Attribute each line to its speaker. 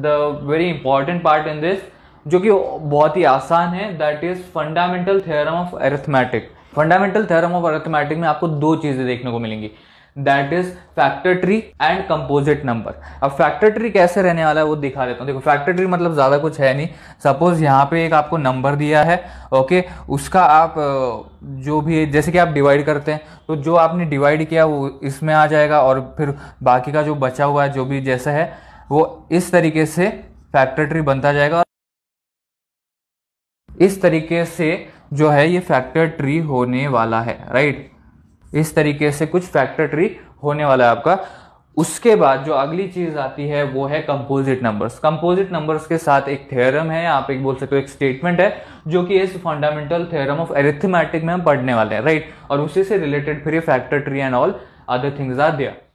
Speaker 1: the very important part in this जो कि बहुत ही आसान है that is fundamental theorem of arithmetic fundamental theorem of arithmetic में आपको दो चीज़ें देखने को मिलेंगी that is factor tree and composite number अब फैक्टर ट्री कैसे रहने वाला है वो दिखा देता हूँ देखो फैक्टर ट्री मतलब ज़्यादा कुछ है नहीं सपोज यहाँ पे एक आपको नंबर दिया है ओके उसका आप जो भी जैसे कि आप डिवाइड करते हैं तो जो आपने डिवाइड किया वो इसमें आ जाएगा और फिर बाकी का जो बचा हुआ है जो भी जैसा है वो इस तरीके से फैक्टर ट्री बनता जाएगा इस तरीके से जो है ये फैक्टर ट्री होने वाला है राइट इस तरीके से कुछ फैक्टर ट्री होने वाला है आपका उसके बाद जो अगली चीज आती है वो है कंपोजिट नंबर्स कंपोजिट नंबर्स के साथ एक थ्योरम है आप एक बोल सकते हो एक स्टेटमेंट है जो कि इस फंडामेंटल थ्योरम ऑफ एरिथमेटिक में हम पढ़ने वाले हैं राइट और उसी से रिलेटेड फिर ये factor tree and all
Speaker 2: other things are दिया